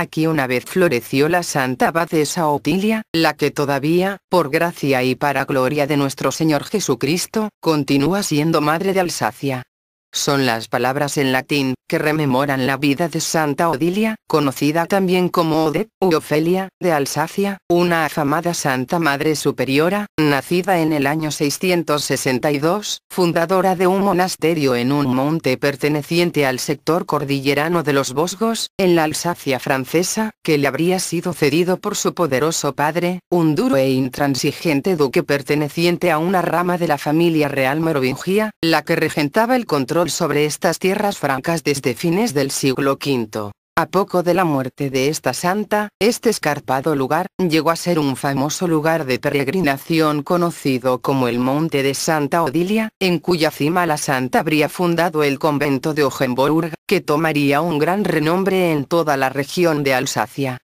Aquí una vez floreció la santa abadesa Otilia, la que todavía, por gracia y para gloria de nuestro Señor Jesucristo, continúa siendo madre de Alsacia. Son las palabras en latín, que rememoran la vida de Santa Odilia, conocida también como Odette u Ofelia, de Alsacia, una afamada Santa Madre Superiora, nacida en el año 662, fundadora de un monasterio en un monte perteneciente al sector cordillerano de los Vosgos, en la Alsacia francesa, que le habría sido cedido por su poderoso padre, un duro e intransigente duque perteneciente a una rama de la familia real merovingia, la que regentaba el control sobre estas tierras francas desde fines del siglo V. A poco de la muerte de esta santa, este escarpado lugar llegó a ser un famoso lugar de peregrinación conocido como el Monte de Santa Odilia, en cuya cima la santa habría fundado el convento de Ogenburg, que tomaría un gran renombre en toda la región de Alsacia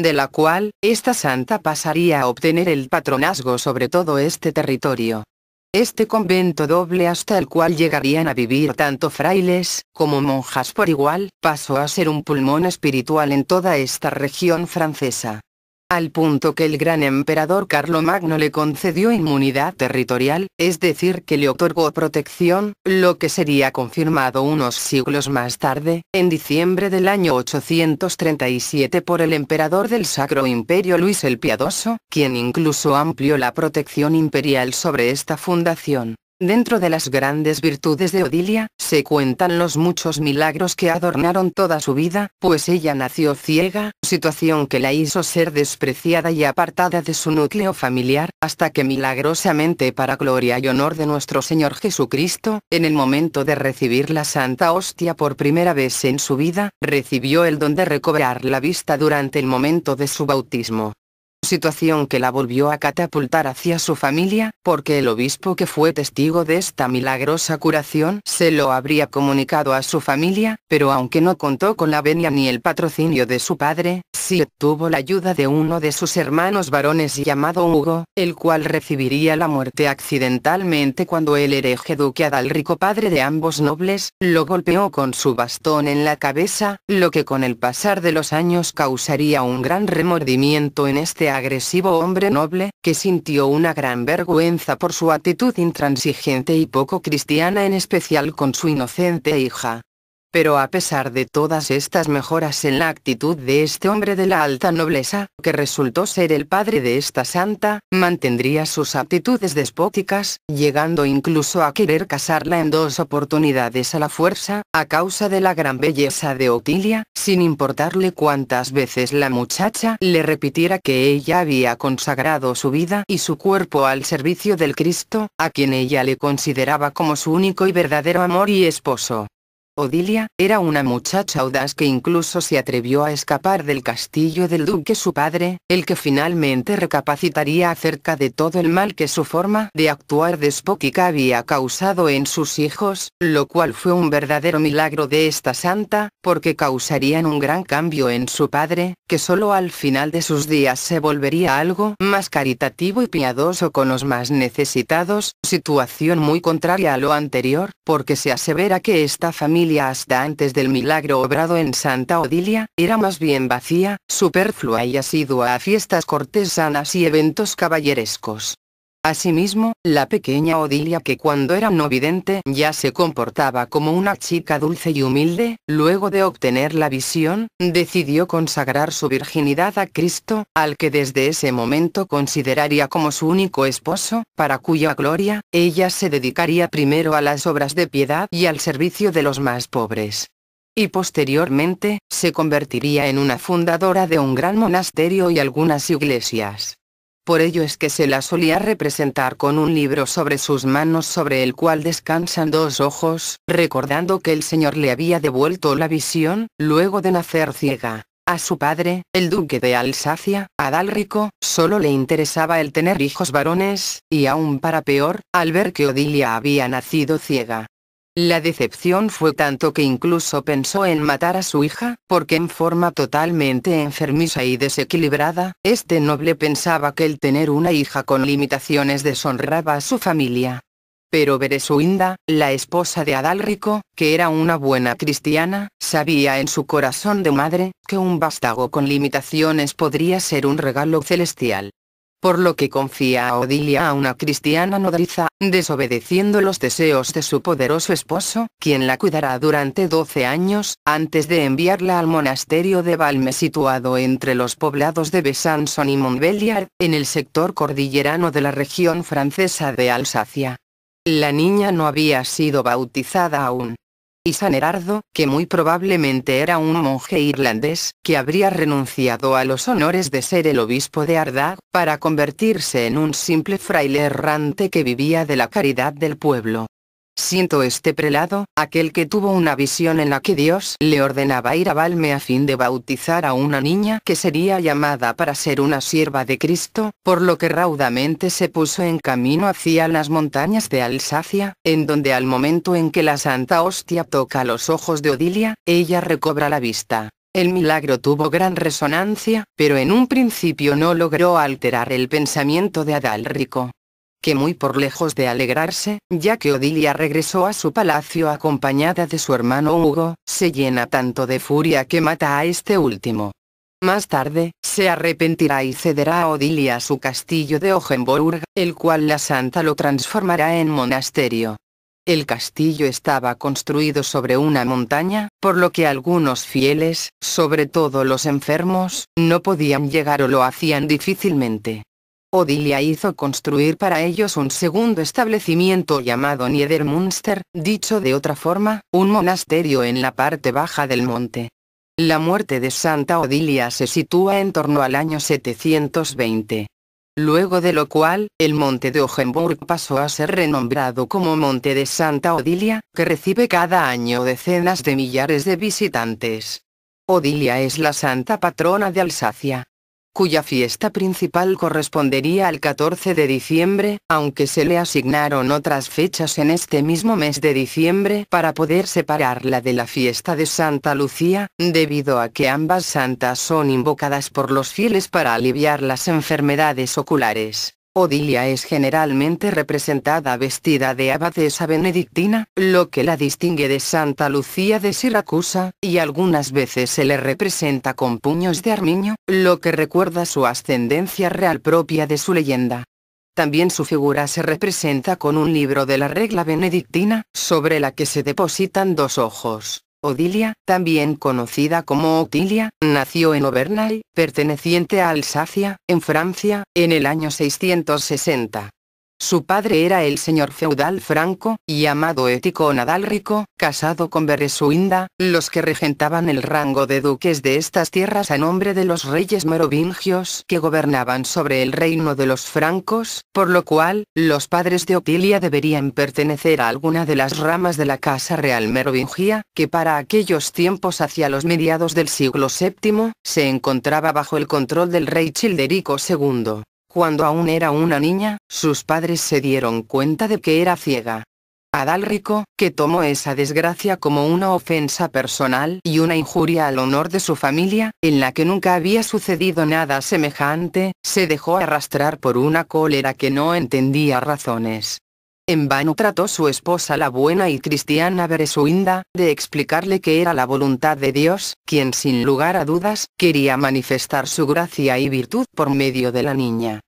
de la cual, esta santa pasaría a obtener el patronazgo sobre todo este territorio. Este convento doble hasta el cual llegarían a vivir tanto frailes como monjas por igual, pasó a ser un pulmón espiritual en toda esta región francesa al punto que el gran emperador Carlomagno le concedió inmunidad territorial, es decir que le otorgó protección, lo que sería confirmado unos siglos más tarde, en diciembre del año 837 por el emperador del Sacro Imperio Luis el Piadoso, quien incluso amplió la protección imperial sobre esta fundación. Dentro de las grandes virtudes de Odilia, se cuentan los muchos milagros que adornaron toda su vida, pues ella nació ciega, situación que la hizo ser despreciada y apartada de su núcleo familiar, hasta que milagrosamente para gloria y honor de nuestro Señor Jesucristo, en el momento de recibir la Santa Hostia por primera vez en su vida, recibió el don de recobrar la vista durante el momento de su bautismo situación que la volvió a catapultar hacia su familia, porque el obispo que fue testigo de esta milagrosa curación se lo habría comunicado a su familia, pero aunque no contó con la venia ni el patrocinio de su padre, sí obtuvo la ayuda de uno de sus hermanos varones llamado Hugo, el cual recibiría la muerte accidentalmente cuando el hereje duque rico padre de ambos nobles, lo golpeó con su bastón en la cabeza, lo que con el pasar de los años causaría un gran remordimiento en este agresivo hombre noble, que sintió una gran vergüenza por su actitud intransigente y poco cristiana en especial con su inocente hija. Pero a pesar de todas estas mejoras en la actitud de este hombre de la alta nobleza, que resultó ser el padre de esta santa, mantendría sus actitudes despóticas, llegando incluso a querer casarla en dos oportunidades a la fuerza, a causa de la gran belleza de Otilia, sin importarle cuántas veces la muchacha le repitiera que ella había consagrado su vida y su cuerpo al servicio del Cristo, a quien ella le consideraba como su único y verdadero amor y esposo. Odilia, era una muchacha audaz que incluso se atrevió a escapar del castillo del duque su padre, el que finalmente recapacitaría acerca de todo el mal que su forma de actuar despótica había causado en sus hijos, lo cual fue un verdadero milagro de esta santa, porque causarían un gran cambio en su padre, que solo al final de sus días se volvería algo más caritativo y piadoso con los más necesitados, situación muy contraria a lo anterior, porque se asevera que esta familia hasta antes del milagro obrado en Santa Odilia, era más bien vacía, superflua y asidua a fiestas cortesanas y eventos caballerescos. Asimismo, la pequeña Odilia que cuando era no ya se comportaba como una chica dulce y humilde, luego de obtener la visión, decidió consagrar su virginidad a Cristo, al que desde ese momento consideraría como su único esposo, para cuya gloria, ella se dedicaría primero a las obras de piedad y al servicio de los más pobres y posteriormente, se convertiría en una fundadora de un gran monasterio y algunas iglesias. Por ello es que se la solía representar con un libro sobre sus manos sobre el cual descansan dos ojos, recordando que el Señor le había devuelto la visión, luego de nacer ciega. A su padre, el duque de Alsacia, Adalrico, solo le interesaba el tener hijos varones, y aún para peor, al ver que Odilia había nacido ciega, la decepción fue tanto que incluso pensó en matar a su hija, porque en forma totalmente enfermiza y desequilibrada, este noble pensaba que el tener una hija con limitaciones deshonraba a su familia. Pero Beresuinda, la esposa de Adalrico, que era una buena cristiana, sabía en su corazón de madre, que un vástago con limitaciones podría ser un regalo celestial por lo que confía a Odilia a una cristiana nodriza, desobedeciendo los deseos de su poderoso esposo, quien la cuidará durante 12 años, antes de enviarla al monasterio de Valme situado entre los poblados de Besançon y Montbéliard, en el sector cordillerano de la región francesa de Alsacia. La niña no había sido bautizada aún y San Herardo, que muy probablemente era un monje irlandés, que habría renunciado a los honores de ser el obispo de Ardagh, para convertirse en un simple fraile errante que vivía de la caridad del pueblo. Siento este prelado, aquel que tuvo una visión en la que Dios le ordenaba ir a Valme a fin de bautizar a una niña que sería llamada para ser una sierva de Cristo, por lo que raudamente se puso en camino hacia las montañas de Alsacia, en donde al momento en que la Santa Hostia toca los ojos de Odilia, ella recobra la vista. El milagro tuvo gran resonancia, pero en un principio no logró alterar el pensamiento de Adalrico que muy por lejos de alegrarse, ya que Odilia regresó a su palacio acompañada de su hermano Hugo, se llena tanto de furia que mata a este último. Más tarde, se arrepentirá y cederá a Odilia su castillo de Ogenburg, el cual la santa lo transformará en monasterio. El castillo estaba construido sobre una montaña, por lo que algunos fieles, sobre todo los enfermos, no podían llegar o lo hacían difícilmente. Odilia hizo construir para ellos un segundo establecimiento llamado Niedermünster, dicho de otra forma, un monasterio en la parte baja del monte. La muerte de Santa Odilia se sitúa en torno al año 720. Luego de lo cual, el monte de Ogenburg pasó a ser renombrado como Monte de Santa Odilia, que recibe cada año decenas de millares de visitantes. Odilia es la santa patrona de Alsacia cuya fiesta principal correspondería al 14 de diciembre, aunque se le asignaron otras fechas en este mismo mes de diciembre para poder separarla de la fiesta de Santa Lucía, debido a que ambas santas son invocadas por los fieles para aliviar las enfermedades oculares. Odilia es generalmente representada vestida de abadesa benedictina, lo que la distingue de Santa Lucía de Siracusa, y algunas veces se le representa con puños de armiño, lo que recuerda su ascendencia real propia de su leyenda. También su figura se representa con un libro de la regla benedictina, sobre la que se depositan dos ojos. Odilia, también conocida como Otilia, nació en Auvernay, perteneciente a Alsacia, en Francia, en el año 660. Su padre era el señor feudal franco, llamado Ético Nadalrico, casado con Beresuinda, los que regentaban el rango de duques de estas tierras a nombre de los reyes merovingios que gobernaban sobre el reino de los francos, por lo cual, los padres de Otilia deberían pertenecer a alguna de las ramas de la Casa Real Merovingia, que para aquellos tiempos hacia los mediados del siglo VII, se encontraba bajo el control del rey Childerico II. Cuando aún era una niña, sus padres se dieron cuenta de que era ciega. Adalrico, que tomó esa desgracia como una ofensa personal y una injuria al honor de su familia, en la que nunca había sucedido nada semejante, se dejó arrastrar por una cólera que no entendía razones. En vano trató su esposa la buena y cristiana Bereswinda de explicarle que era la voluntad de Dios, quien sin lugar a dudas, quería manifestar su gracia y virtud por medio de la niña.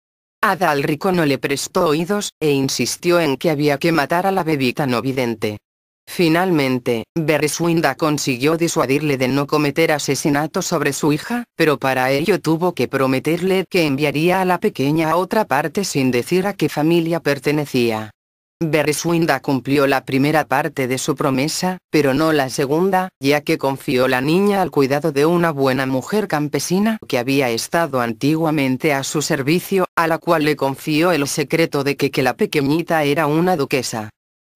Adalrico no le prestó oídos, e insistió en que había que matar a la bebita no vidente. Finalmente, Bereswinda consiguió disuadirle de no cometer asesinato sobre su hija, pero para ello tuvo que prometerle que enviaría a la pequeña a otra parte sin decir a qué familia pertenecía. Bereswinda cumplió la primera parte de su promesa, pero no la segunda, ya que confió la niña al cuidado de una buena mujer campesina que había estado antiguamente a su servicio, a la cual le confió el secreto de que, que la pequeñita era una duquesa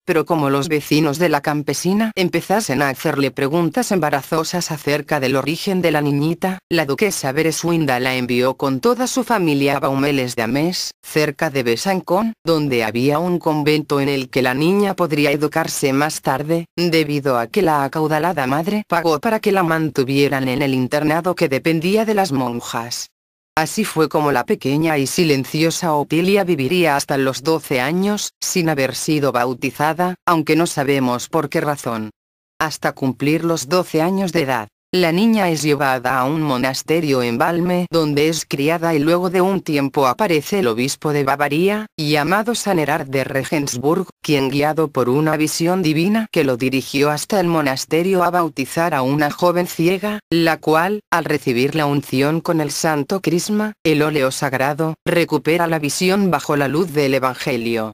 pero como los vecinos de la campesina empezasen a hacerle preguntas embarazosas acerca del origen de la niñita, la duquesa Bereswinda la envió con toda su familia a Baumeles de Amés, cerca de Besancón, donde había un convento en el que la niña podría educarse más tarde, debido a que la acaudalada madre pagó para que la mantuvieran en el internado que dependía de las monjas. Así fue como la pequeña y silenciosa Otilia viviría hasta los 12 años, sin haber sido bautizada, aunque no sabemos por qué razón. Hasta cumplir los 12 años de edad. La niña es llevada a un monasterio en Valme donde es criada y luego de un tiempo aparece el obispo de Bavaria, llamado Sanerard de Regensburg, quien guiado por una visión divina que lo dirigió hasta el monasterio a bautizar a una joven ciega, la cual, al recibir la unción con el santo crisma, el óleo sagrado, recupera la visión bajo la luz del Evangelio.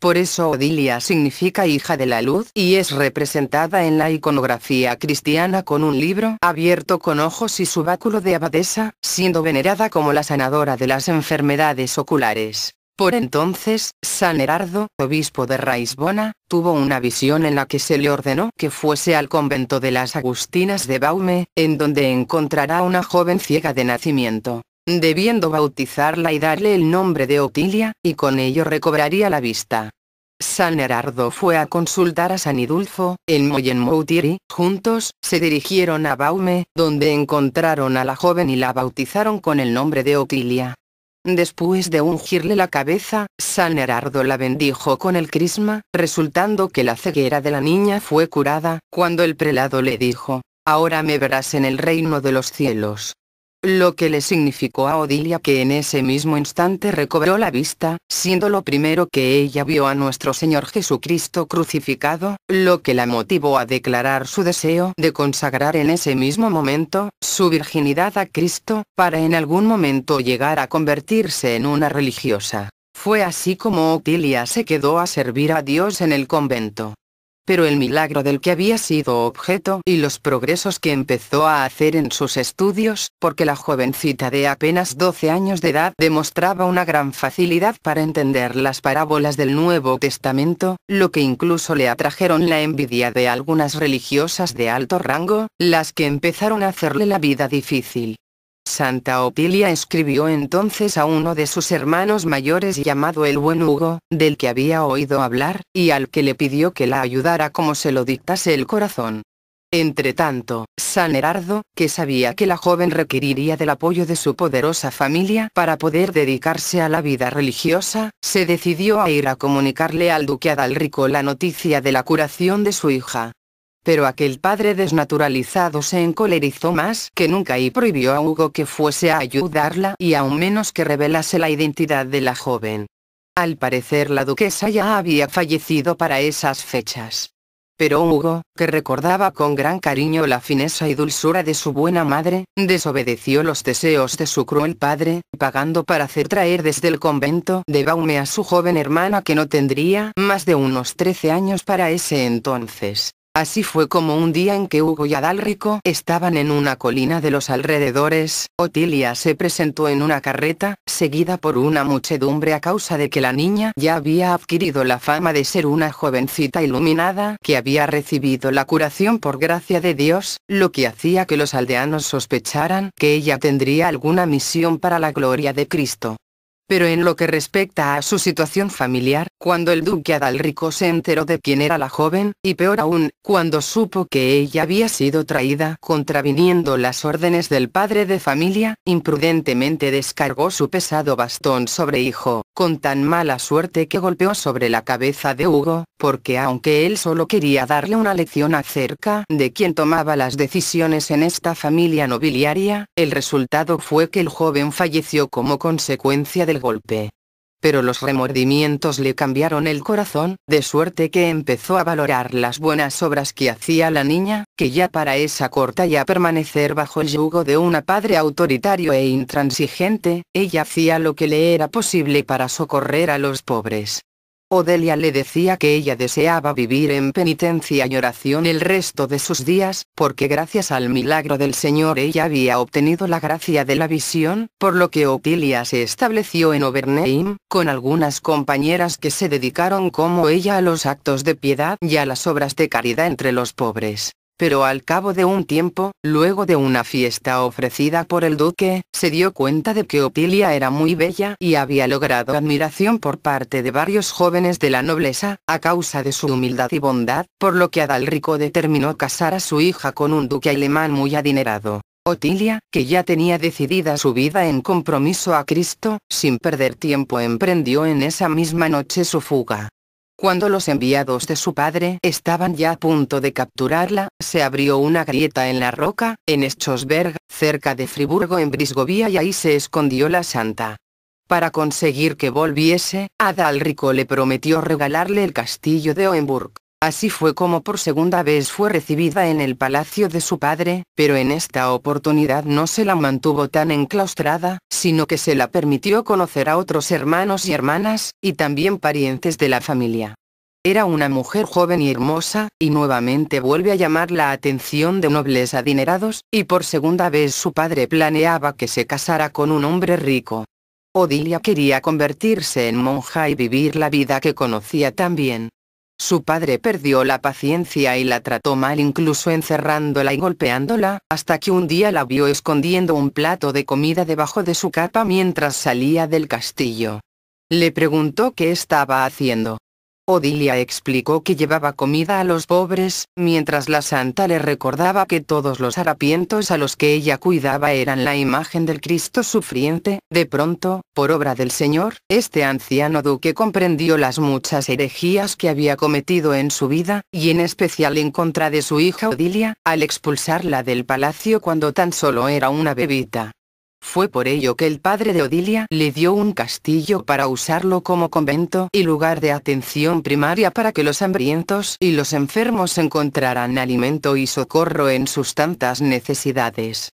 Por eso Odilia significa hija de la luz y es representada en la iconografía cristiana con un libro abierto con ojos y su báculo de abadesa, siendo venerada como la sanadora de las enfermedades oculares. Por entonces, San Herardo, obispo de Raisbona, tuvo una visión en la que se le ordenó que fuese al convento de las Agustinas de Baume, en donde encontrará una joven ciega de nacimiento debiendo bautizarla y darle el nombre de Otilia, y con ello recobraría la vista. San Herardo fue a consultar a San Idulfo, en Moyenmoutiri, juntos, se dirigieron a Baume, donde encontraron a la joven y la bautizaron con el nombre de Otilia. Después de ungirle la cabeza, San Herardo la bendijo con el crisma, resultando que la ceguera de la niña fue curada, cuando el prelado le dijo, Ahora me verás en el reino de los cielos lo que le significó a Odilia que en ese mismo instante recobró la vista, siendo lo primero que ella vio a nuestro Señor Jesucristo crucificado, lo que la motivó a declarar su deseo de consagrar en ese mismo momento, su virginidad a Cristo, para en algún momento llegar a convertirse en una religiosa. Fue así como Odilia se quedó a servir a Dios en el convento pero el milagro del que había sido objeto y los progresos que empezó a hacer en sus estudios, porque la jovencita de apenas 12 años de edad demostraba una gran facilidad para entender las parábolas del Nuevo Testamento, lo que incluso le atrajeron la envidia de algunas religiosas de alto rango, las que empezaron a hacerle la vida difícil. Santa Otilia escribió entonces a uno de sus hermanos mayores llamado el buen Hugo, del que había oído hablar, y al que le pidió que la ayudara como se lo dictase el corazón. Entretanto, San Herardo, que sabía que la joven requeriría del apoyo de su poderosa familia para poder dedicarse a la vida religiosa, se decidió a ir a comunicarle al duque Adalrico la noticia de la curación de su hija. Pero aquel padre desnaturalizado se encolerizó más que nunca y prohibió a Hugo que fuese a ayudarla y aún menos que revelase la identidad de la joven. Al parecer la duquesa ya había fallecido para esas fechas. Pero Hugo, que recordaba con gran cariño la fineza y dulzura de su buena madre, desobedeció los deseos de su cruel padre, pagando para hacer traer desde el convento de Baume a su joven hermana que no tendría más de unos 13 años para ese entonces. Así fue como un día en que Hugo y Adalrico estaban en una colina de los alrededores, Otilia se presentó en una carreta, seguida por una muchedumbre a causa de que la niña ya había adquirido la fama de ser una jovencita iluminada que había recibido la curación por gracia de Dios, lo que hacía que los aldeanos sospecharan que ella tendría alguna misión para la gloria de Cristo. Pero en lo que respecta a su situación familiar, cuando el duque Adalrico se enteró de quién era la joven, y peor aún, cuando supo que ella había sido traída contraviniendo las órdenes del padre de familia, imprudentemente descargó su pesado bastón sobre hijo, con tan mala suerte que golpeó sobre la cabeza de Hugo, porque aunque él solo quería darle una lección acerca de quién tomaba las decisiones en esta familia nobiliaria, el resultado fue que el joven falleció como consecuencia del golpe. Pero los remordimientos le cambiaron el corazón, de suerte que empezó a valorar las buenas obras que hacía la niña, que ya para esa corta y a permanecer bajo el yugo de una padre autoritario e intransigente, ella hacía lo que le era posible para socorrer a los pobres. Odelia le decía que ella deseaba vivir en penitencia y oración el resto de sus días, porque gracias al milagro del Señor ella había obtenido la gracia de la visión, por lo que Otilia se estableció en Oberneim, con algunas compañeras que se dedicaron como ella a los actos de piedad y a las obras de caridad entre los pobres. Pero al cabo de un tiempo, luego de una fiesta ofrecida por el duque, se dio cuenta de que Otilia era muy bella y había logrado admiración por parte de varios jóvenes de la nobleza, a causa de su humildad y bondad, por lo que Adalrico determinó casar a su hija con un duque alemán muy adinerado. Otilia, que ya tenía decidida su vida en compromiso a Cristo, sin perder tiempo emprendió en esa misma noche su fuga. Cuando los enviados de su padre estaban ya a punto de capturarla, se abrió una grieta en la roca, en Schosberg, cerca de Friburgo en Brisgovia y ahí se escondió la santa. Para conseguir que volviese, Adalrico le prometió regalarle el castillo de Oenburg. Así fue como por segunda vez fue recibida en el palacio de su padre, pero en esta oportunidad no se la mantuvo tan enclaustrada, sino que se la permitió conocer a otros hermanos y hermanas, y también parientes de la familia. Era una mujer joven y hermosa, y nuevamente vuelve a llamar la atención de nobles adinerados, y por segunda vez su padre planeaba que se casara con un hombre rico. Odilia quería convertirse en monja y vivir la vida que conocía tan bien. Su padre perdió la paciencia y la trató mal incluso encerrándola y golpeándola, hasta que un día la vio escondiendo un plato de comida debajo de su capa mientras salía del castillo. Le preguntó qué estaba haciendo. Odilia explicó que llevaba comida a los pobres, mientras la santa le recordaba que todos los harapientos a los que ella cuidaba eran la imagen del Cristo sufriente. De pronto, por obra del Señor, este anciano duque comprendió las muchas herejías que había cometido en su vida, y en especial en contra de su hija Odilia, al expulsarla del palacio cuando tan solo era una bebita. Fue por ello que el padre de Odilia le dio un castillo para usarlo como convento y lugar de atención primaria para que los hambrientos y los enfermos encontraran alimento y socorro en sus tantas necesidades.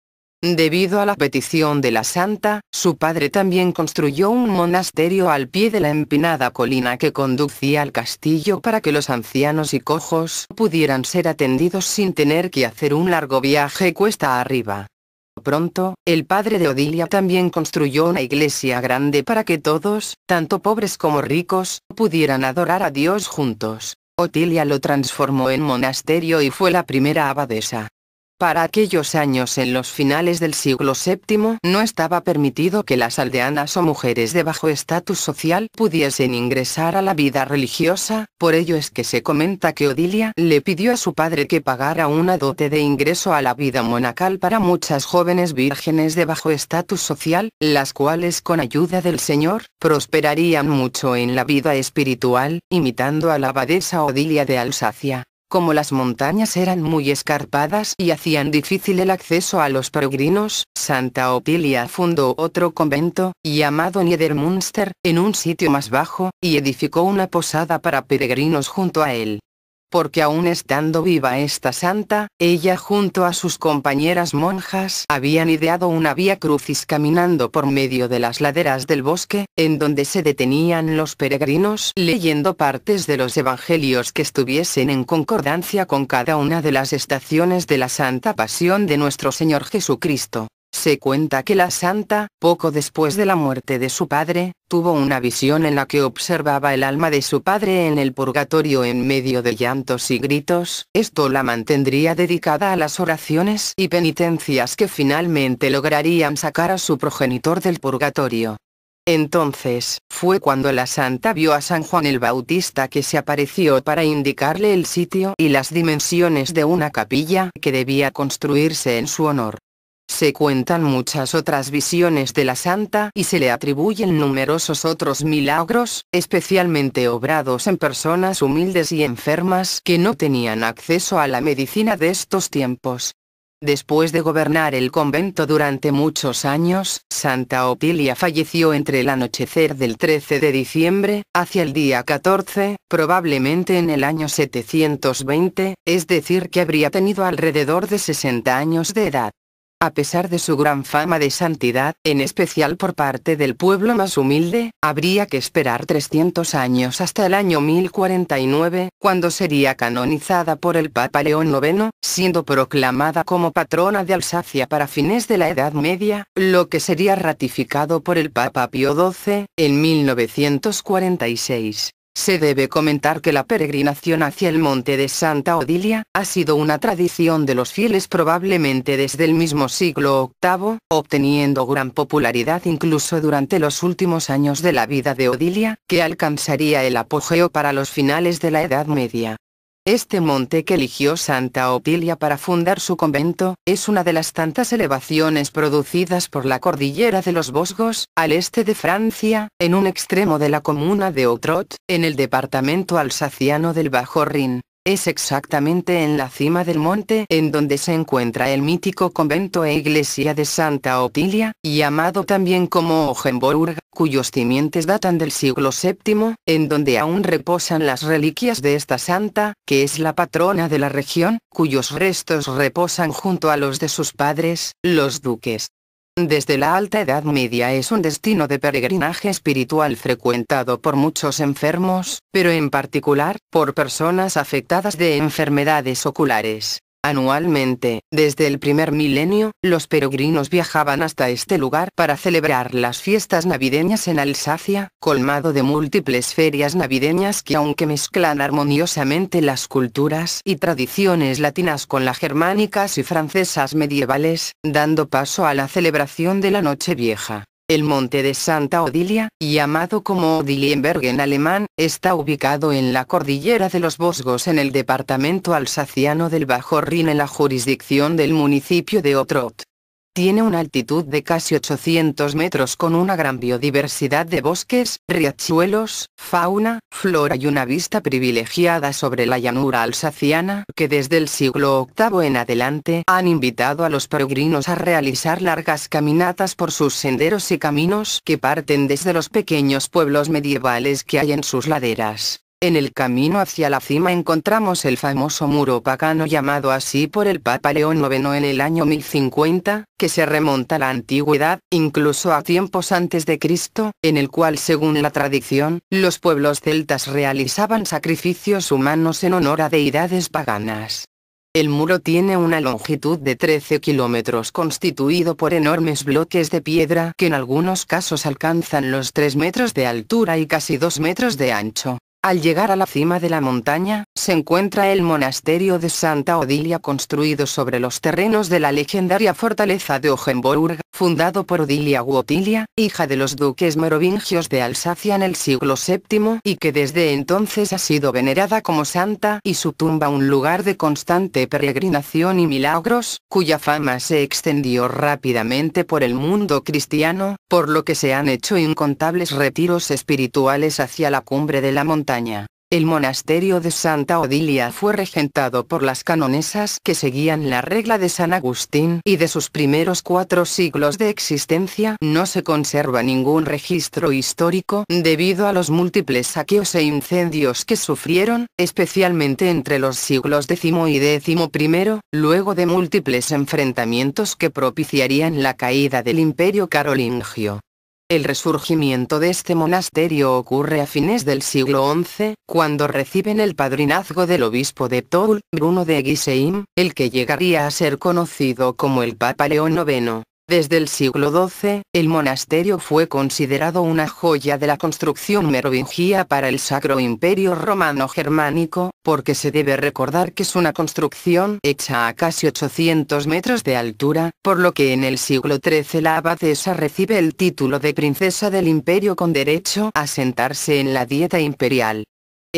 Debido a la petición de la santa, su padre también construyó un monasterio al pie de la empinada colina que conducía al castillo para que los ancianos y cojos pudieran ser atendidos sin tener que hacer un largo viaje cuesta arriba. Pronto, el padre de Odilia también construyó una iglesia grande para que todos, tanto pobres como ricos, pudieran adorar a Dios juntos. Otilia lo transformó en monasterio y fue la primera abadesa. Para aquellos años en los finales del siglo VII no estaba permitido que las aldeanas o mujeres de bajo estatus social pudiesen ingresar a la vida religiosa, por ello es que se comenta que Odilia le pidió a su padre que pagara una dote de ingreso a la vida monacal para muchas jóvenes vírgenes de bajo estatus social, las cuales con ayuda del Señor, prosperarían mucho en la vida espiritual, imitando a la abadesa Odilia de Alsacia. Como las montañas eran muy escarpadas y hacían difícil el acceso a los peregrinos, Santa Otilia fundó otro convento, llamado Niedermünster, en un sitio más bajo, y edificó una posada para peregrinos junto a él porque aún estando viva esta santa, ella junto a sus compañeras monjas habían ideado una vía crucis caminando por medio de las laderas del bosque, en donde se detenían los peregrinos leyendo partes de los evangelios que estuviesen en concordancia con cada una de las estaciones de la santa pasión de nuestro Señor Jesucristo. Se cuenta que la santa, poco después de la muerte de su padre, tuvo una visión en la que observaba el alma de su padre en el purgatorio en medio de llantos y gritos, esto la mantendría dedicada a las oraciones y penitencias que finalmente lograrían sacar a su progenitor del purgatorio. Entonces, fue cuando la santa vio a San Juan el Bautista que se apareció para indicarle el sitio y las dimensiones de una capilla que debía construirse en su honor. Se cuentan muchas otras visiones de la santa y se le atribuyen numerosos otros milagros, especialmente obrados en personas humildes y enfermas que no tenían acceso a la medicina de estos tiempos. Después de gobernar el convento durante muchos años, Santa Otilia falleció entre el anochecer del 13 de diciembre, hacia el día 14, probablemente en el año 720, es decir que habría tenido alrededor de 60 años de edad. A pesar de su gran fama de santidad, en especial por parte del pueblo más humilde, habría que esperar 300 años hasta el año 1049, cuando sería canonizada por el Papa León IX, siendo proclamada como patrona de Alsacia para fines de la Edad Media, lo que sería ratificado por el Papa Pío XII, en 1946. Se debe comentar que la peregrinación hacia el monte de Santa Odilia ha sido una tradición de los fieles probablemente desde el mismo siglo VIII, obteniendo gran popularidad incluso durante los últimos años de la vida de Odilia, que alcanzaría el apogeo para los finales de la Edad Media. Este monte que eligió Santa Otilia para fundar su convento, es una de las tantas elevaciones producidas por la cordillera de los Bosgos, al este de Francia, en un extremo de la comuna de Outrot, en el departamento alsaciano del Bajo Rin es exactamente en la cima del monte en donde se encuentra el mítico convento e iglesia de Santa Otilia, llamado también como Ogenburg, cuyos cimientos datan del siglo VII, en donde aún reposan las reliquias de esta santa, que es la patrona de la región, cuyos restos reposan junto a los de sus padres, los duques. Desde la alta edad media es un destino de peregrinaje espiritual frecuentado por muchos enfermos, pero en particular, por personas afectadas de enfermedades oculares. Anualmente, desde el primer milenio, los peregrinos viajaban hasta este lugar para celebrar las fiestas navideñas en Alsacia, colmado de múltiples ferias navideñas que aunque mezclan armoniosamente las culturas y tradiciones latinas con las germánicas y francesas medievales, dando paso a la celebración de la noche vieja. El monte de Santa Odilia, llamado como Odilienberg en alemán, está ubicado en la cordillera de los Bosgos en el departamento alsaciano del Bajo Rin en la jurisdicción del municipio de Otrot. Tiene una altitud de casi 800 metros con una gran biodiversidad de bosques, riachuelos, fauna, flora y una vista privilegiada sobre la llanura alsaciana que desde el siglo VIII en adelante han invitado a los peregrinos a realizar largas caminatas por sus senderos y caminos que parten desde los pequeños pueblos medievales que hay en sus laderas. En el camino hacia la cima encontramos el famoso muro pagano llamado así por el Papa León IX en el año 1050, que se remonta a la antigüedad, incluso a tiempos antes de Cristo, en el cual según la tradición, los pueblos celtas realizaban sacrificios humanos en honor a deidades paganas. El muro tiene una longitud de 13 kilómetros constituido por enormes bloques de piedra que en algunos casos alcanzan los 3 metros de altura y casi 2 metros de ancho. Al llegar a la cima de la montaña, se encuentra el monasterio de Santa Odilia construido sobre los terrenos de la legendaria fortaleza de Ogenburg, fundado por Odilia Wotilia, hija de los duques merovingios de Alsacia en el siglo VII y que desde entonces ha sido venerada como santa y su tumba un lugar de constante peregrinación y milagros, cuya fama se extendió rápidamente por el mundo cristiano, por lo que se han hecho incontables retiros espirituales hacia la cumbre de la montaña el monasterio de Santa Odilia fue regentado por las canonesas que seguían la regla de San Agustín y de sus primeros cuatro siglos de existencia no se conserva ningún registro histórico debido a los múltiples saqueos e incendios que sufrieron, especialmente entre los siglos X y XI, luego de múltiples enfrentamientos que propiciarían la caída del imperio carolingio. El resurgimiento de este monasterio ocurre a fines del siglo XI, cuando reciben el padrinazgo del obispo de Toul, Bruno de Guiseim, el que llegaría a ser conocido como el Papa León IX. Desde el siglo XII, el monasterio fue considerado una joya de la construcción merovingia para el Sacro Imperio Romano-Germánico, porque se debe recordar que es una construcción hecha a casi 800 metros de altura, por lo que en el siglo XIII la abadesa recibe el título de princesa del imperio con derecho a sentarse en la dieta imperial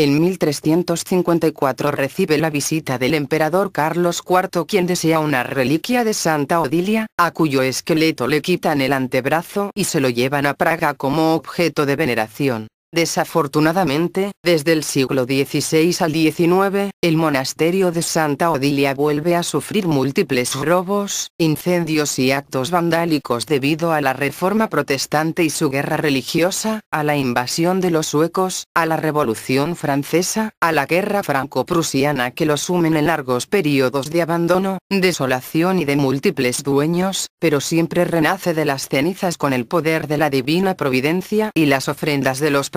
en 1354 recibe la visita del emperador Carlos IV quien desea una reliquia de Santa Odilia, a cuyo esqueleto le quitan el antebrazo y se lo llevan a Praga como objeto de veneración. Desafortunadamente, desde el siglo XVI al XIX, el monasterio de Santa Odilia vuelve a sufrir múltiples robos, incendios y actos vandálicos debido a la reforma protestante y su guerra religiosa, a la invasión de los suecos, a la revolución francesa, a la guerra franco-prusiana que lo sumen en largos periodos de abandono, desolación y de múltiples dueños, pero siempre renace de las cenizas con el poder de la divina providencia y las ofrendas de los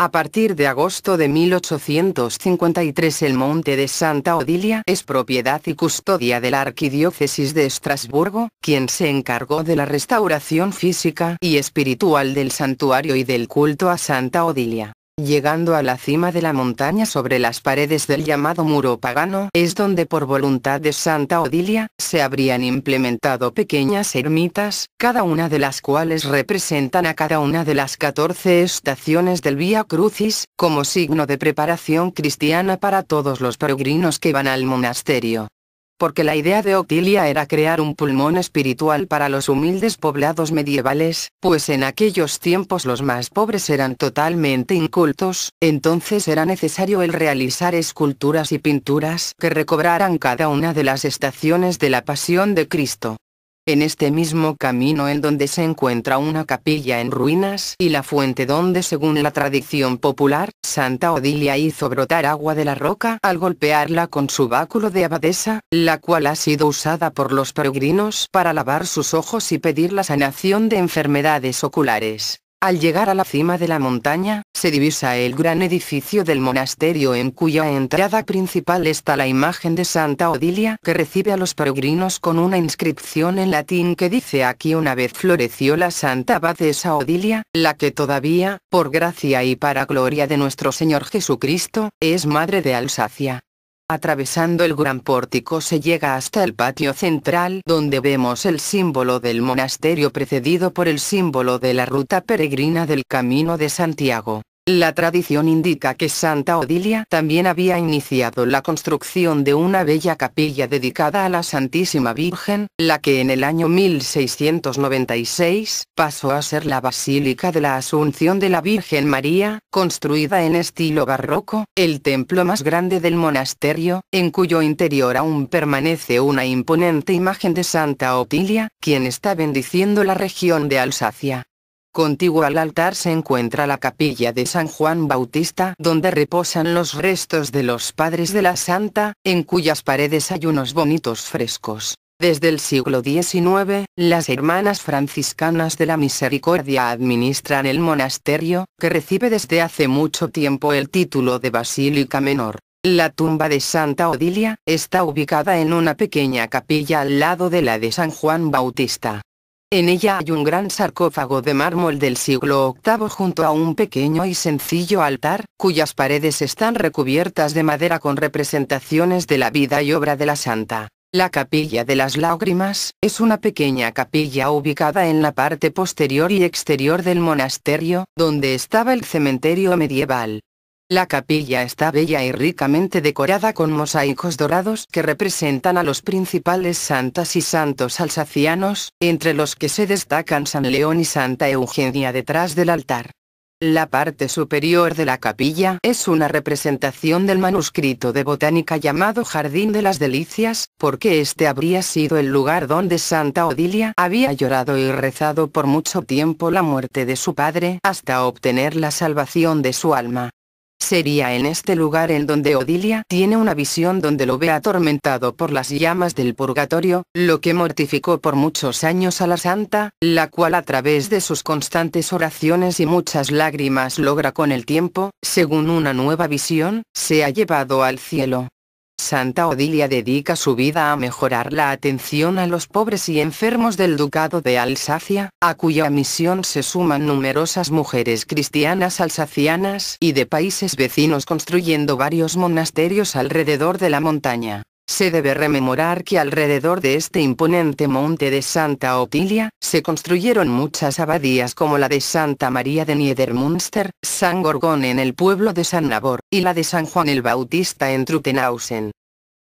a partir de agosto de 1853 el monte de Santa Odilia es propiedad y custodia de la Arquidiócesis de Estrasburgo, quien se encargó de la restauración física y espiritual del santuario y del culto a Santa Odilia. Llegando a la cima de la montaña sobre las paredes del llamado muro pagano es donde por voluntad de Santa Odilia, se habrían implementado pequeñas ermitas, cada una de las cuales representan a cada una de las 14 estaciones del Vía Crucis, como signo de preparación cristiana para todos los peregrinos que van al monasterio porque la idea de Octilia era crear un pulmón espiritual para los humildes poblados medievales, pues en aquellos tiempos los más pobres eran totalmente incultos, entonces era necesario el realizar esculturas y pinturas que recobraran cada una de las estaciones de la pasión de Cristo en este mismo camino en donde se encuentra una capilla en ruinas y la fuente donde según la tradición popular, Santa Odilia hizo brotar agua de la roca al golpearla con su báculo de abadesa, la cual ha sido usada por los peregrinos para lavar sus ojos y pedir la sanación de enfermedades oculares. Al llegar a la cima de la montaña, se divisa el gran edificio del monasterio en cuya entrada principal está la imagen de Santa Odilia que recibe a los peregrinos con una inscripción en latín que dice aquí una vez floreció la Santa Abadesa Odilia, la que todavía, por gracia y para gloria de nuestro Señor Jesucristo, es Madre de Alsacia. Atravesando el gran pórtico se llega hasta el patio central donde vemos el símbolo del monasterio precedido por el símbolo de la ruta peregrina del Camino de Santiago. La tradición indica que Santa Odilia también había iniciado la construcción de una bella capilla dedicada a la Santísima Virgen, la que en el año 1696 pasó a ser la Basílica de la Asunción de la Virgen María, construida en estilo barroco, el templo más grande del monasterio, en cuyo interior aún permanece una imponente imagen de Santa Odilia, quien está bendiciendo la región de Alsacia. Contiguo al altar se encuentra la capilla de San Juan Bautista, donde reposan los restos de los padres de la santa, en cuyas paredes hay unos bonitos frescos. Desde el siglo XIX, las hermanas franciscanas de la misericordia administran el monasterio, que recibe desde hace mucho tiempo el título de Basílica Menor. La tumba de Santa Odilia está ubicada en una pequeña capilla al lado de la de San Juan Bautista. En ella hay un gran sarcófago de mármol del siglo VIII junto a un pequeño y sencillo altar, cuyas paredes están recubiertas de madera con representaciones de la vida y obra de la santa. La Capilla de las Lágrimas, es una pequeña capilla ubicada en la parte posterior y exterior del monasterio, donde estaba el cementerio medieval. La capilla está bella y ricamente decorada con mosaicos dorados que representan a los principales santas y santos alsacianos, entre los que se destacan San León y Santa Eugenia detrás del altar. La parte superior de la capilla es una representación del manuscrito de botánica llamado Jardín de las Delicias, porque este habría sido el lugar donde Santa Odilia había llorado y rezado por mucho tiempo la muerte de su padre hasta obtener la salvación de su alma. Sería en este lugar en donde Odilia tiene una visión donde lo ve atormentado por las llamas del purgatorio, lo que mortificó por muchos años a la santa, la cual a través de sus constantes oraciones y muchas lágrimas logra con el tiempo, según una nueva visión, se ha llevado al cielo. Santa Odilia dedica su vida a mejorar la atención a los pobres y enfermos del Ducado de Alsacia, a cuya misión se suman numerosas mujeres cristianas alsacianas y de países vecinos construyendo varios monasterios alrededor de la montaña. Se debe rememorar que alrededor de este imponente monte de Santa Otilia, se construyeron muchas abadías como la de Santa María de Niedermünster, San Gorgón en el pueblo de San Nabor, y la de San Juan el Bautista en Trutenhausen.